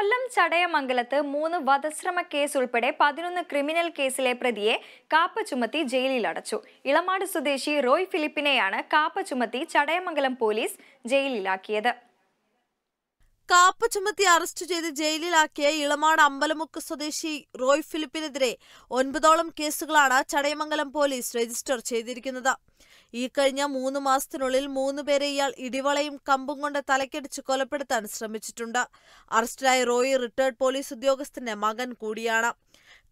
കൊല്ലം ചടയമംഗലത്ത് മൂന്ന് വധശ്രമ കേസ് ഉൾപ്പെടെ പതിനൊന്ന് ക്രിമിനൽ കേസിലെ പ്രതിയെ കാപ്പ ചുമത്തി ജയിലിൽ അടച്ചു ഇളമാട് സ്വദേശി റോയ് ഫിലിപ്പിനെയാണ് കാപ്പ ചുമത്തി ചടയമംഗലം പോലീസ് ജയിലിലാക്കിയത് കാപ്പ ചുമത്തി അറസ്റ്റ് ചെയ്ത് ജയിലിലാക്കിയ ഇളമാട് അമ്പലമുക്ക് സ്വദേശി റോയ് ഫിലിപ്പിനെതിരെ ഒൻപതോളം കേസുകളാണ് ചടയമംഗലം പോലീസ് രജിസ്റ്റർ ചെയ്തിരിക്കുന്നത് ഈ കഴിഞ്ഞ മൂന്ന് മാസത്തിനുള്ളിൽ മൂന്നുപേരെ ഇയാൾ ഇടിവളയും കമ്പും കൊണ്ട് തലക്കടിച്ച് കൊലപ്പെടുത്താൻ ശ്രമിച്ചിട്ടുണ്ട് അറസ്റ്റിലായ റോയ് റിട്ടയർഡ് പോലീസ് ഉദ്യോഗസ്ഥന്റെ മകൻ കൂടിയാണ്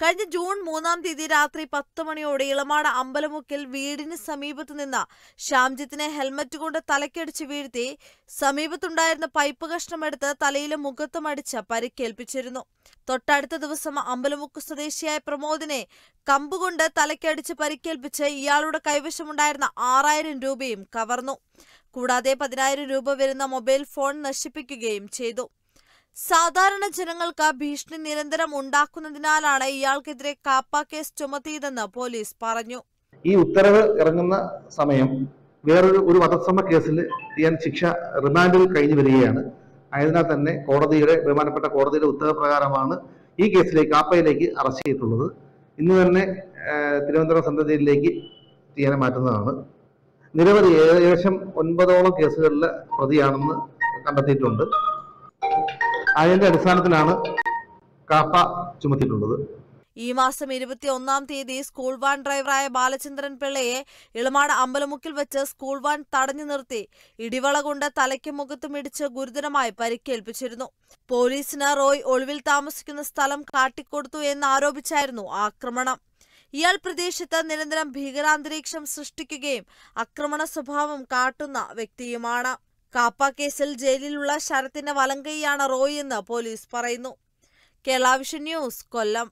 കഴിഞ്ഞ ജൂൺ മൂന്നാം തീയതി രാത്രി പത്ത് മണിയോടെ ഇളമാട് അമ്പലമുക്കിൽ വീടിന് സമീപത്ത് നിന്ന് ശ്യാംജിത്തിനെ ഹെൽമറ്റ് കൊണ്ട് തലക്കടിച്ച് വീഴ്ത്തി സമീപത്തുണ്ടായിരുന്ന പൈപ്പ് കഷ്ണമെടുത്ത് തലയിലും മുഖത്തും അടിച്ച് പരിക്കേൽപ്പിച്ചിരുന്നു തൊട്ടടുത്ത ദിവസം അമ്പലമുക്ക് സ്വദേശിയായ പ്രമോദിനെ കമ്പുകൊണ്ട് തലക്കടിച്ച് പരിക്കേൽപ്പിച്ച് ഇയാളുടെ കൈവശമുണ്ടായിരുന്ന ആറായിരം രൂപയും കവർന്നു കൂടാതെ പതിനായിരം രൂപ വരുന്ന മൊബൈൽ ഫോൺ നശിപ്പിക്കുകയും ചെയ്തു സാധാരണ ജനങ്ങൾക്ക് ഭീഷണി നിരന്തരം ഉണ്ടാക്കുന്നതിനാലാണ് ഇയാൾക്കെതിരെ കാപ്പ കേസ് ചുമത്തിയതെന്ന് പോലീസ് പറഞ്ഞു ഈ ഉത്തരവ് ഇറങ്ങുന്ന സമയം വേറൊരു ഒരു വധശ്രമ കേസിൽ ഞാൻ ശിക്ഷ റിമാൻഡിൽ കഴിഞ്ഞു വരികയാണ് ആയതിനാൽ തന്നെ കോടതിയുടെ ബഹുമാനപ്പെട്ട കോടതിയുടെ ഉത്തരപ്രകാരമാണ് ഈ കേസിലേക്ക് കാപ്പയിലേക്ക് അറസ്റ്റ് ചെയ്തിട്ടുള്ളത് ഇന്ന് തന്നെ തിരുവനന്തപുരം സന്തതിയിലേക്ക് ജയിലിലേക്ക് മാറ്റുന്നതാണ് നിരവധി ഏകദേശം ഒൻപതോളം കേസുകളിൽ പ്രതിയാണെന്ന് കണ്ടെത്തിയിട്ടുണ്ട് അതിന്റെ അടിസ്ഥാനത്തിലാണ് കാപ്പ ചുമത്തിയിട്ടുള്ളത് ഈ മാസം ഇരുപത്തി ഒന്നാം തീയതി സ്കൂൾ വാൻ ഡ്രൈവറായ ബാലചന്ദ്രൻ പിള്ളയെ ഇളമാട് അമ്പലമുക്കിൽ വെച്ച് സ്കൂൾ വാൻ തടഞ്ഞു നിർത്തി ഇടിവള കൊണ്ട് തലയ്ക്കും മുഖത്തും ഇടിച്ച് ഗുരുതരമായി പരിക്കേൽപ്പിച്ചിരുന്നു പോലീസിന് റോയ് ഒളിവിൽ താമസിക്കുന്ന സ്ഥലം കാട്ടിക്കൊടുത്തു എന്നാരോപിച്ചായിരുന്നു ആക്രമണം ഇയാൾ പ്രദേശത്ത് നിരന്തരം ഭീകരാന്തരീക്ഷം സൃഷ്ടിക്കുകയും ആക്രമണ സ്വഭാവം കാട്ടുന്ന വ്യക്തിയുമാണ് കാപ്പ കേസിൽ ജയിലിലുള്ള ശരത്തിന്റെ വലങ്കൈയാണ് റോയി എന്ന് പോലീസ് പറയുന്നു കേരള വിഷൻ ന്യൂസ് കൊല്ലം